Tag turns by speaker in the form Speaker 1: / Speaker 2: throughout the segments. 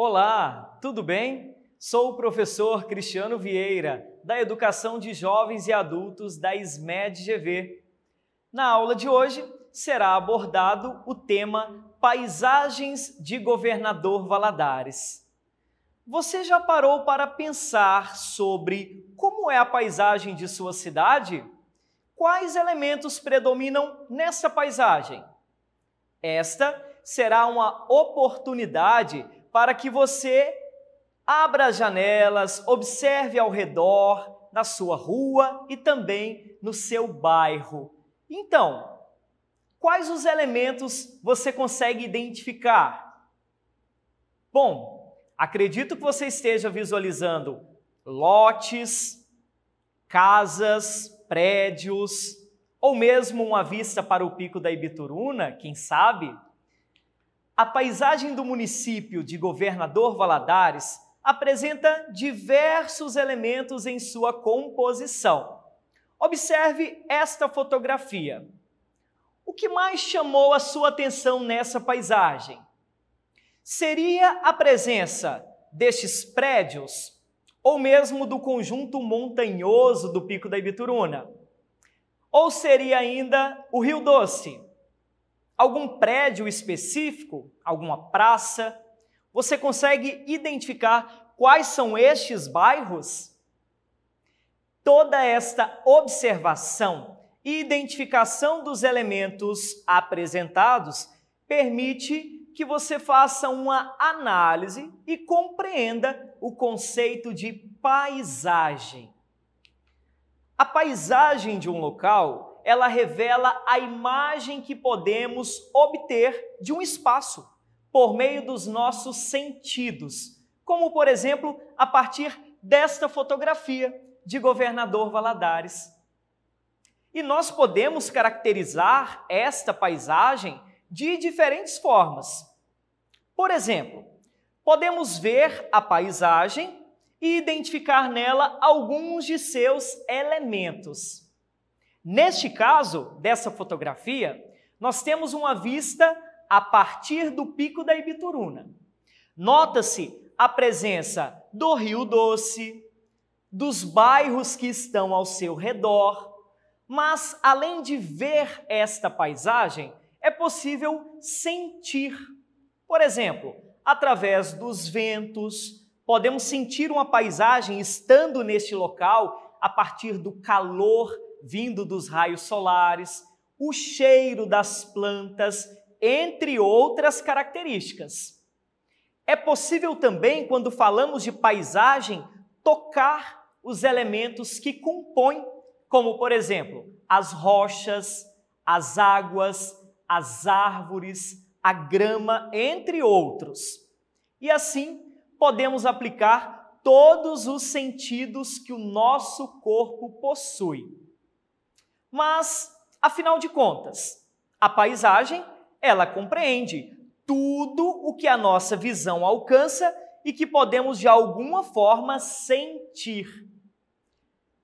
Speaker 1: Olá, tudo bem? Sou o professor Cristiano Vieira, da Educação de Jovens e Adultos da SMED GV. Na aula de hoje será abordado o tema Paisagens de Governador Valadares. Você já parou para pensar sobre como é a paisagem de sua cidade? Quais elementos predominam nessa paisagem? Esta será uma oportunidade para que você abra as janelas, observe ao redor, na sua rua e também no seu bairro. Então, quais os elementos você consegue identificar? Bom, acredito que você esteja visualizando lotes, casas, prédios, ou mesmo uma vista para o Pico da Ibituruna, quem sabe? A paisagem do município de Governador Valadares apresenta diversos elementos em sua composição. Observe esta fotografia. O que mais chamou a sua atenção nessa paisagem? Seria a presença destes prédios ou mesmo do conjunto montanhoso do Pico da Ibituruna? Ou seria ainda o Rio Doce? algum prédio específico, alguma praça, você consegue identificar quais são estes bairros? Toda esta observação e identificação dos elementos apresentados permite que você faça uma análise e compreenda o conceito de paisagem. A paisagem de um local ela revela a imagem que podemos obter de um espaço por meio dos nossos sentidos, como por exemplo, a partir desta fotografia de Governador Valadares. E nós podemos caracterizar esta paisagem de diferentes formas. Por exemplo, podemos ver a paisagem e identificar nela alguns de seus elementos. Neste caso dessa fotografia, nós temos uma vista a partir do pico da Ibituruna. Nota-se a presença do Rio Doce, dos bairros que estão ao seu redor, mas além de ver esta paisagem, é possível sentir. Por exemplo, através dos ventos, podemos sentir uma paisagem estando neste local a partir do calor vindo dos raios solares, o cheiro das plantas, entre outras características. É possível também, quando falamos de paisagem, tocar os elementos que compõem, como por exemplo, as rochas, as águas, as árvores, a grama, entre outros. E assim podemos aplicar todos os sentidos que o nosso corpo possui. Mas, afinal de contas, a paisagem, ela compreende tudo o que a nossa visão alcança e que podemos de alguma forma sentir.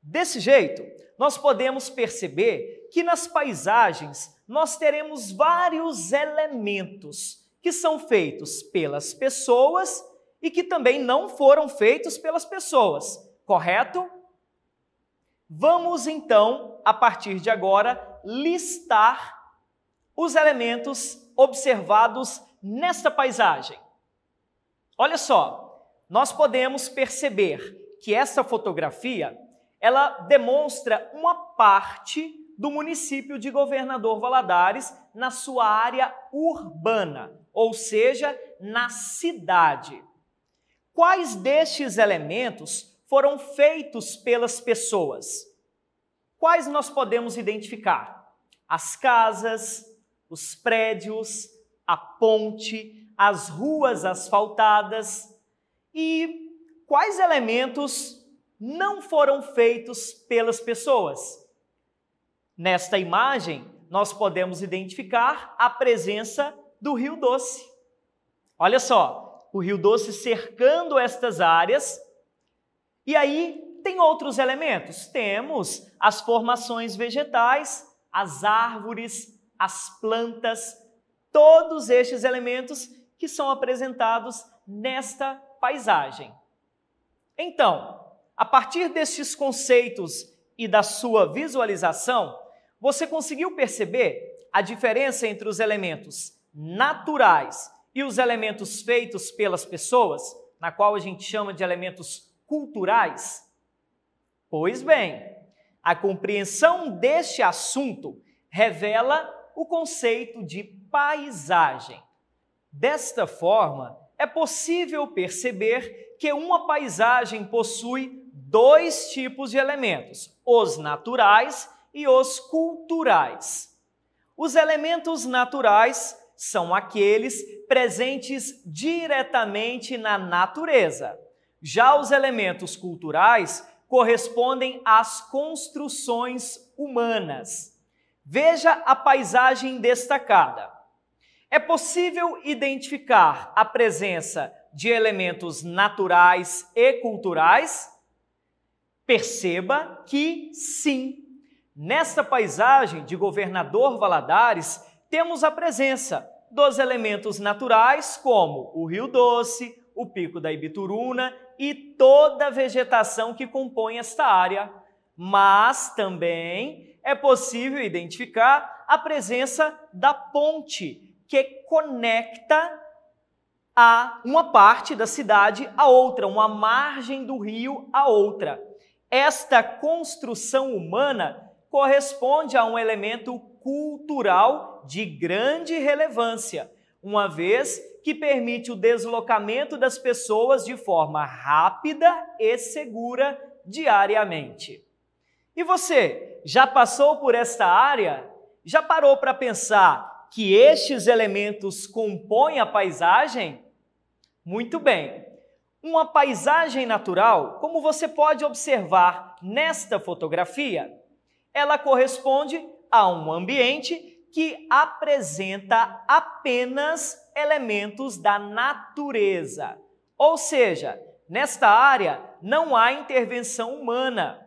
Speaker 1: Desse jeito, nós podemos perceber que nas paisagens nós teremos vários elementos que são feitos pelas pessoas e que também não foram feitos pelas pessoas, correto? Vamos então a partir de agora, listar os elementos observados nesta paisagem. Olha só, nós podemos perceber que essa fotografia, ela demonstra uma parte do município de Governador Valadares na sua área urbana, ou seja, na cidade. Quais destes elementos foram feitos pelas pessoas? Quais nós podemos identificar? As casas, os prédios, a ponte, as ruas asfaltadas e quais elementos não foram feitos pelas pessoas. Nesta imagem, nós podemos identificar a presença do Rio Doce. Olha só, o Rio Doce cercando estas áreas. E aí, tem outros elementos? Temos as formações vegetais, as árvores, as plantas, todos estes elementos que são apresentados nesta paisagem. Então, a partir destes conceitos e da sua visualização, você conseguiu perceber a diferença entre os elementos naturais e os elementos feitos pelas pessoas, na qual a gente chama de elementos culturais? Pois bem, a compreensão deste assunto revela o conceito de paisagem. Desta forma, é possível perceber que uma paisagem possui dois tipos de elementos: os naturais e os culturais. Os elementos naturais são aqueles presentes diretamente na natureza. Já os elementos culturais correspondem às construções humanas. Veja a paisagem destacada. É possível identificar a presença de elementos naturais e culturais? Perceba que sim. Nesta paisagem de Governador Valadares, temos a presença dos elementos naturais como o Rio Doce, o Pico da Ibituruna e toda a vegetação que compõe esta área, mas também é possível identificar a presença da ponte que conecta a uma parte da cidade a outra, uma margem do rio a outra. Esta construção humana corresponde a um elemento cultural de grande relevância, uma vez que permite o deslocamento das pessoas de forma rápida e segura diariamente. E você, já passou por esta área? Já parou para pensar que estes elementos compõem a paisagem? Muito bem. Uma paisagem natural, como você pode observar nesta fotografia, ela corresponde a um ambiente que apresenta apenas elementos da natureza. Ou seja, nesta área não há intervenção humana.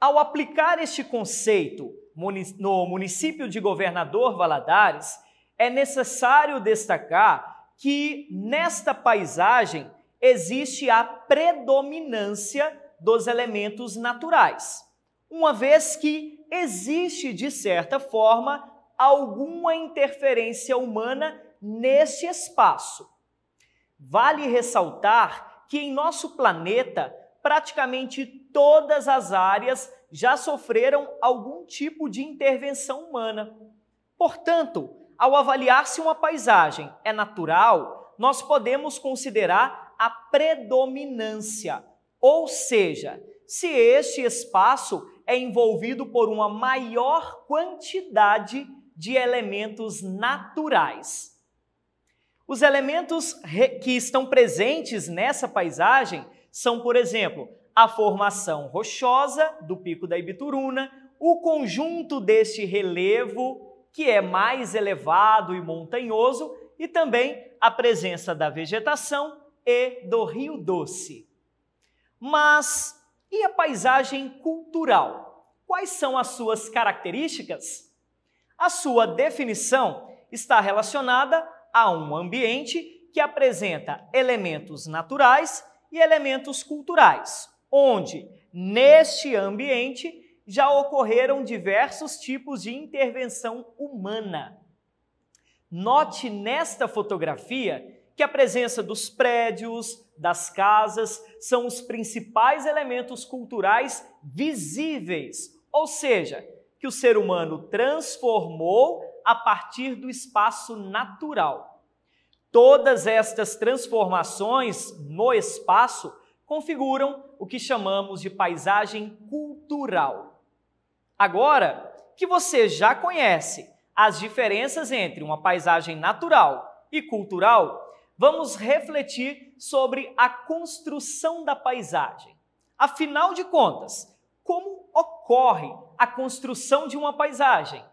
Speaker 1: Ao aplicar este conceito no município de Governador Valadares, é necessário destacar que nesta paisagem existe a predominância dos elementos naturais, uma vez que existe, de certa forma, alguma interferência humana nesse espaço. Vale ressaltar que em nosso planeta, praticamente todas as áreas já sofreram algum tipo de intervenção humana. Portanto, ao avaliar se uma paisagem é natural, nós podemos considerar a predominância, ou seja, se este espaço é envolvido por uma maior quantidade de elementos naturais. Os elementos que estão presentes nessa paisagem são, por exemplo, a formação rochosa do Pico da Ibituruna, o conjunto deste relevo que é mais elevado e montanhoso e também a presença da vegetação e do Rio Doce. Mas e a paisagem cultural? Quais são as suas características? A sua definição está relacionada a um ambiente que apresenta elementos naturais e elementos culturais, onde, neste ambiente, já ocorreram diversos tipos de intervenção humana. Note nesta fotografia que a presença dos prédios, das casas são os principais elementos culturais visíveis, ou seja, que o ser humano transformou a partir do espaço natural. Todas estas transformações no espaço configuram o que chamamos de paisagem cultural. Agora que você já conhece as diferenças entre uma paisagem natural e cultural, vamos refletir sobre a construção da paisagem. Afinal de contas, como ocorre a construção de uma paisagem?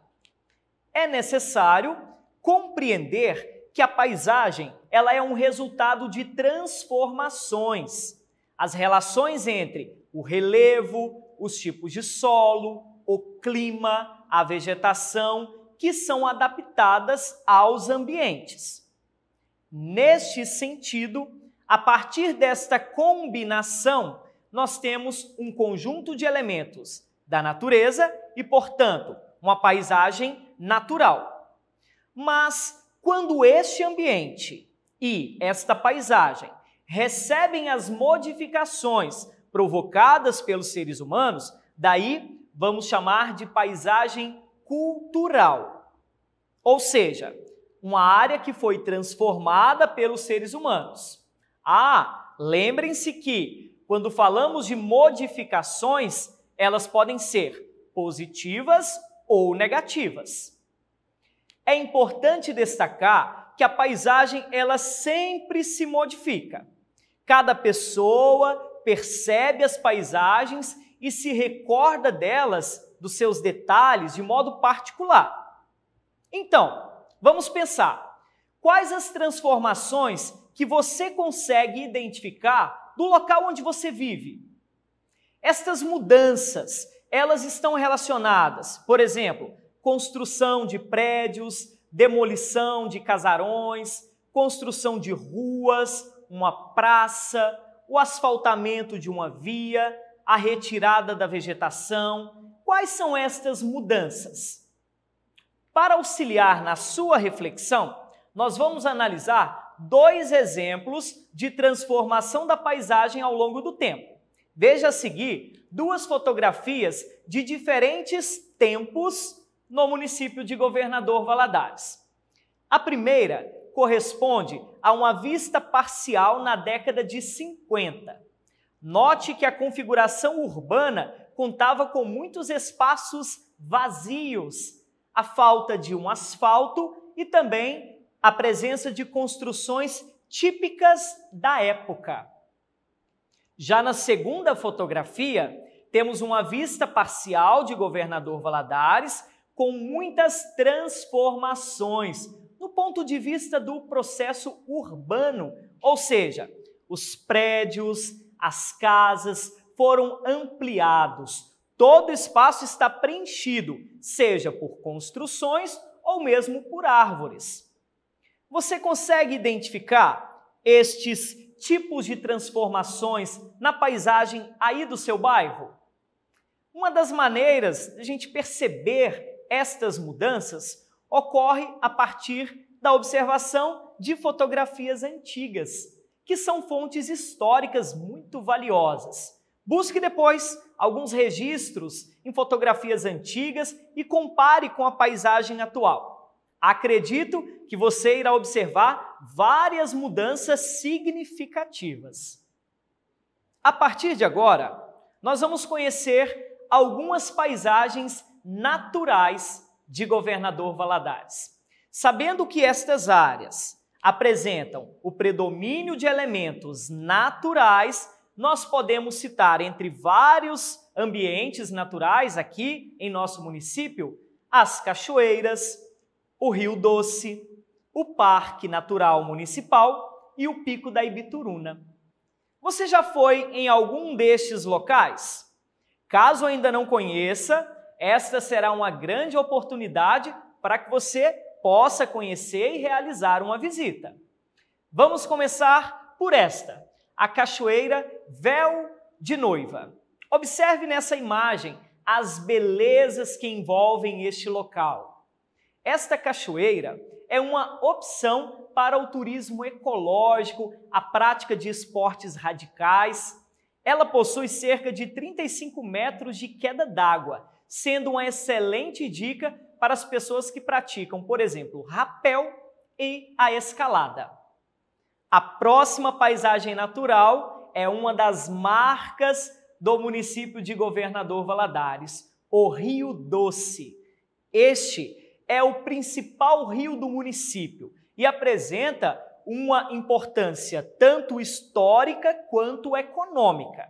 Speaker 1: É necessário compreender que a paisagem ela é um resultado de transformações. As relações entre o relevo, os tipos de solo, o clima, a vegetação, que são adaptadas aos ambientes. Neste sentido, a partir desta combinação, nós temos um conjunto de elementos da natureza e, portanto, uma paisagem natural. Mas quando este ambiente e esta paisagem recebem as modificações provocadas pelos seres humanos, daí vamos chamar de paisagem cultural. Ou seja, uma área que foi transformada pelos seres humanos. Ah, lembrem-se que quando falamos de modificações, elas podem ser positivas ou negativas. É importante destacar que a paisagem ela sempre se modifica. Cada pessoa percebe as paisagens e se recorda delas, dos seus detalhes, de modo particular. Então, Vamos pensar. Quais as transformações que você consegue identificar do local onde você vive? Estas mudanças, elas estão relacionadas, por exemplo, construção de prédios, demolição de casarões, construção de ruas, uma praça, o asfaltamento de uma via, a retirada da vegetação. Quais são estas mudanças? Para auxiliar na sua reflexão, nós vamos analisar dois exemplos de transformação da paisagem ao longo do tempo. Veja a seguir duas fotografias de diferentes tempos no município de Governador Valadares. A primeira corresponde a uma vista parcial na década de 50. Note que a configuração urbana contava com muitos espaços vazios a falta de um asfalto e também a presença de construções típicas da época. Já na segunda fotografia, temos uma vista parcial de Governador Valadares com muitas transformações no ponto de vista do processo urbano, ou seja, os prédios, as casas foram ampliados, Todo espaço está preenchido, seja por construções ou mesmo por árvores. Você consegue identificar estes tipos de transformações na paisagem aí do seu bairro? Uma das maneiras de a gente perceber estas mudanças ocorre a partir da observação de fotografias antigas, que são fontes históricas muito valiosas. Busque depois alguns registros em fotografias antigas e compare com a paisagem atual. Acredito que você irá observar várias mudanças significativas. A partir de agora, nós vamos conhecer algumas paisagens naturais de Governador Valadares. Sabendo que estas áreas apresentam o predomínio de elementos naturais, nós podemos citar entre vários ambientes naturais aqui em nosso município as cachoeiras, o Rio Doce, o Parque Natural Municipal e o Pico da Ibituruna. Você já foi em algum destes locais? Caso ainda não conheça, esta será uma grande oportunidade para que você possa conhecer e realizar uma visita. Vamos começar por esta, a Cachoeira véu de noiva. Observe nessa imagem as belezas que envolvem este local. Esta cachoeira é uma opção para o turismo ecológico, a prática de esportes radicais. Ela possui cerca de 35 metros de queda d'água, sendo uma excelente dica para as pessoas que praticam, por exemplo, rapel e a escalada. A próxima paisagem natural é uma das marcas do município de Governador Valadares, o Rio Doce. Este é o principal rio do município e apresenta uma importância tanto histórica quanto econômica.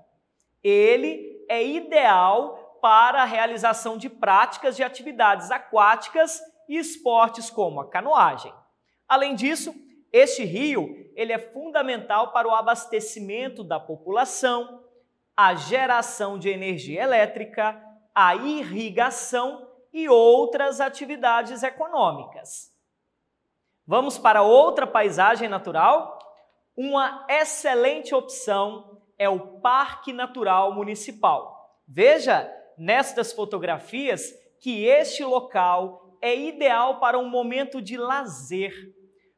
Speaker 1: Ele é ideal para a realização de práticas de atividades aquáticas e esportes como a canoagem. Além disso, este rio, ele é fundamental para o abastecimento da população, a geração de energia elétrica, a irrigação e outras atividades econômicas. Vamos para outra paisagem natural? Uma excelente opção é o Parque Natural Municipal. Veja nestas fotografias que este local é ideal para um momento de lazer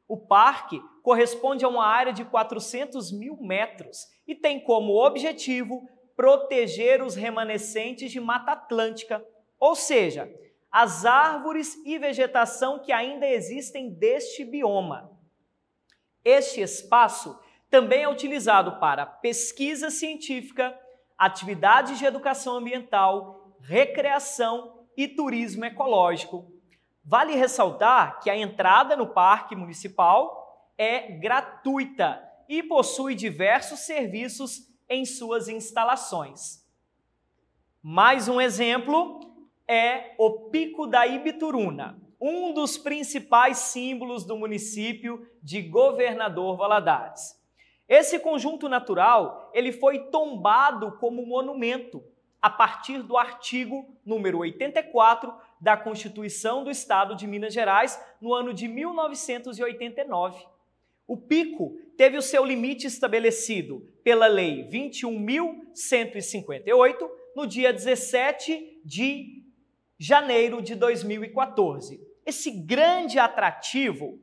Speaker 1: o parque corresponde a uma área de 400 mil metros e tem como objetivo proteger os remanescentes de Mata Atlântica, ou seja, as árvores e vegetação que ainda existem deste bioma. Este espaço também é utilizado para pesquisa científica, atividades de educação ambiental, recreação e turismo ecológico, Vale ressaltar que a entrada no parque municipal é gratuita e possui diversos serviços em suas instalações. Mais um exemplo é o Pico da Ibituruna, um dos principais símbolos do município de Governador Valadares. Esse conjunto natural, ele foi tombado como monumento a partir do artigo número 84 da Constituição do Estado de Minas Gerais no ano de 1989. O pico teve o seu limite estabelecido pela Lei 21.158 no dia 17 de janeiro de 2014. Esse grande atrativo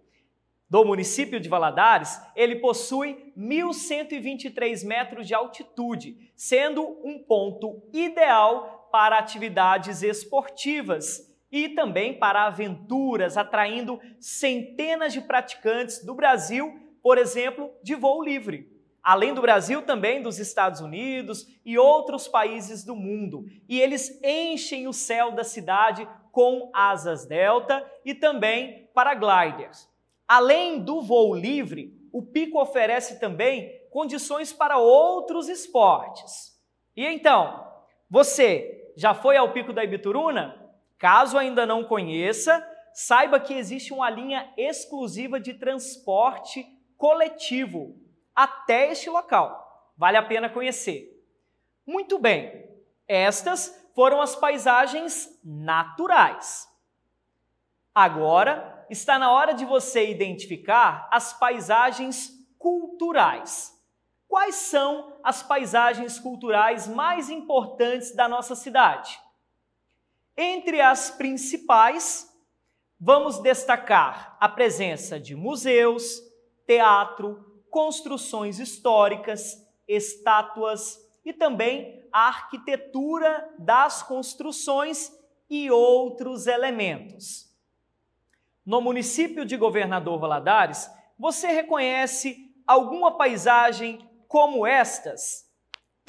Speaker 1: do município de Valadares, ele possui 1.123 metros de altitude, sendo um ponto ideal para atividades esportivas e também para aventuras, atraindo centenas de praticantes do Brasil, por exemplo, de voo livre. Além do Brasil, também dos Estados Unidos e outros países do mundo. E eles enchem o céu da cidade com asas delta e também paragliders. Além do voo livre, o pico oferece também condições para outros esportes. E então, você já foi ao Pico da Ibituruna? Caso ainda não conheça, saiba que existe uma linha exclusiva de transporte coletivo até este local. Vale a pena conhecer. Muito bem, estas foram as paisagens naturais. Agora está na hora de você identificar as paisagens culturais. Quais são as paisagens culturais mais importantes da nossa cidade? Entre as principais, vamos destacar a presença de museus, teatro, construções históricas, estátuas e também a arquitetura das construções e outros elementos. No município de Governador Valadares, você reconhece alguma paisagem como estas?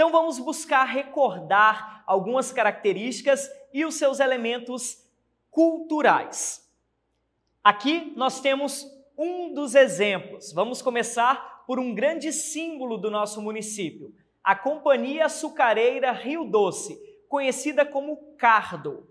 Speaker 1: Então vamos buscar recordar algumas características e os seus elementos culturais. Aqui nós temos um dos exemplos. Vamos começar por um grande símbolo do nosso município, a Companhia Açucareira Rio Doce, conhecida como Cardo.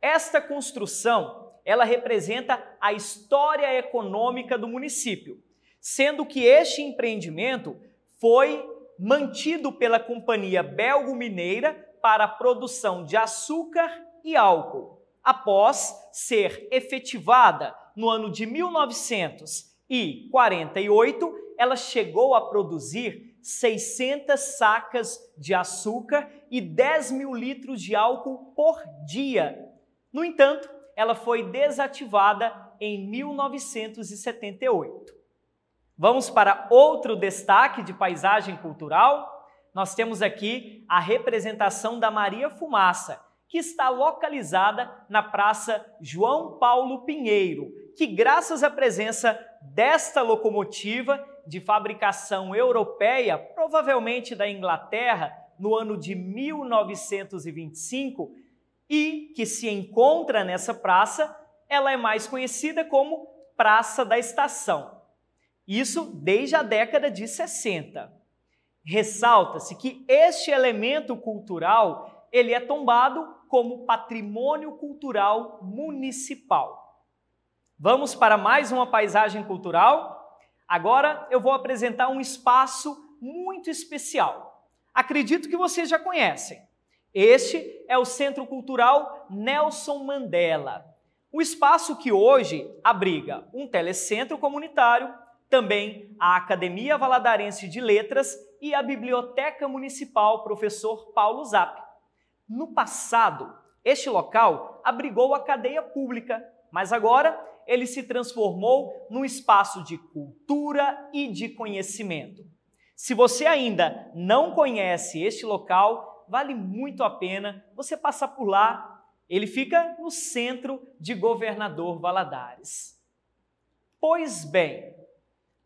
Speaker 1: Esta construção, ela representa a história econômica do município, sendo que este empreendimento foi mantido pela Companhia Belgo-Mineira para a produção de açúcar e álcool, após ser efetivada no ano de 1948, ela chegou a produzir 600 sacas de açúcar e 10 mil litros de álcool por dia. No entanto, ela foi desativada em 1978. Vamos para outro destaque de paisagem cultural. Nós temos aqui a representação da Maria Fumaça, que está localizada na Praça João Paulo Pinheiro, que, graças à presença desta locomotiva de fabricação europeia, provavelmente da Inglaterra, no ano de 1925, e que se encontra nessa praça, ela é mais conhecida como Praça da Estação. Isso desde a década de 60. Ressalta-se que este elemento cultural ele é tombado como patrimônio cultural municipal. Vamos para mais uma paisagem cultural? Agora eu vou apresentar um espaço muito especial. Acredito que vocês já conhecem. Este é o Centro Cultural Nelson Mandela, o espaço que hoje abriga um telecentro comunitário, também a Academia Valadarense de Letras e a Biblioteca Municipal Professor Paulo Zap. No passado, este local abrigou a cadeia pública, mas agora ele se transformou num espaço de cultura e de conhecimento. Se você ainda não conhece este local, vale muito a pena você passar por lá. Ele fica no centro de Governador Valadares. Pois bem,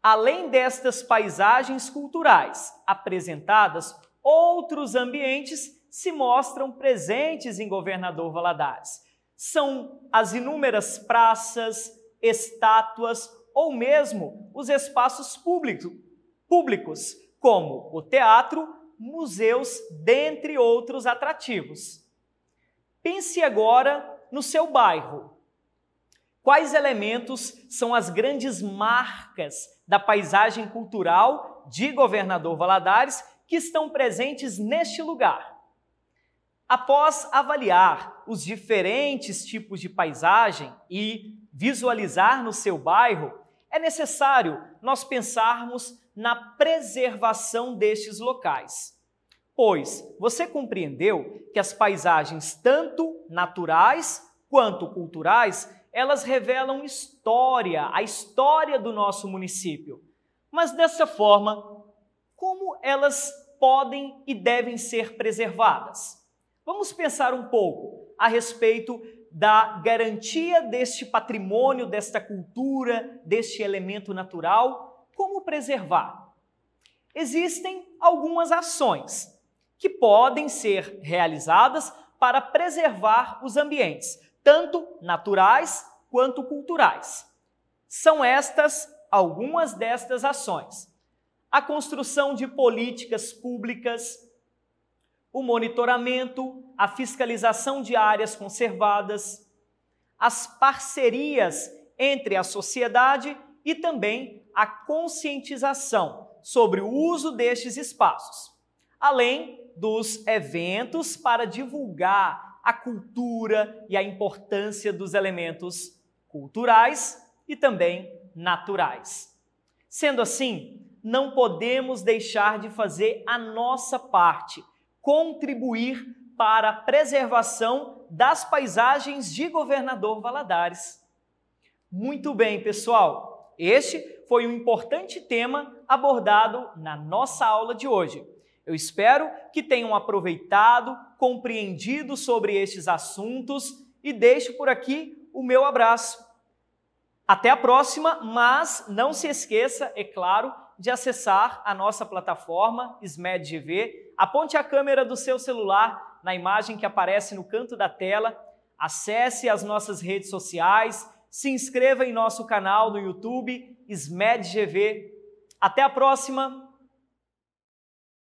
Speaker 1: Além destas paisagens culturais apresentadas, outros ambientes se mostram presentes em Governador Valadares. São as inúmeras praças, estátuas ou mesmo os espaços público, públicos, como o teatro, museus, dentre outros atrativos. Pense agora no seu bairro, Quais elementos são as grandes marcas da paisagem cultural de Governador Valadares que estão presentes neste lugar? Após avaliar os diferentes tipos de paisagem e visualizar no seu bairro, é necessário nós pensarmos na preservação destes locais. Pois você compreendeu que as paisagens, tanto naturais quanto culturais, elas revelam história, a história do nosso município. Mas dessa forma, como elas podem e devem ser preservadas? Vamos pensar um pouco a respeito da garantia deste patrimônio, desta cultura, deste elemento natural, como preservar? Existem algumas ações que podem ser realizadas para preservar os ambientes tanto naturais quanto culturais. São estas algumas destas ações: a construção de políticas públicas, o monitoramento, a fiscalização de áreas conservadas, as parcerias entre a sociedade e também a conscientização sobre o uso destes espaços, além dos eventos para divulgar a cultura e a importância dos elementos culturais e também naturais. Sendo assim, não podemos deixar de fazer a nossa parte, contribuir para a preservação das paisagens de Governador Valadares. Muito bem, pessoal! Este foi um importante tema abordado na nossa aula de hoje. Eu espero que tenham aproveitado compreendido sobre estes assuntos e deixo por aqui o meu abraço. Até a próxima, mas não se esqueça, é claro, de acessar a nossa plataforma SMEDGV. Aponte a câmera do seu celular na imagem que aparece no canto da tela. Acesse as nossas redes sociais. Se inscreva em nosso canal no YouTube SMEDGV. Até a próxima!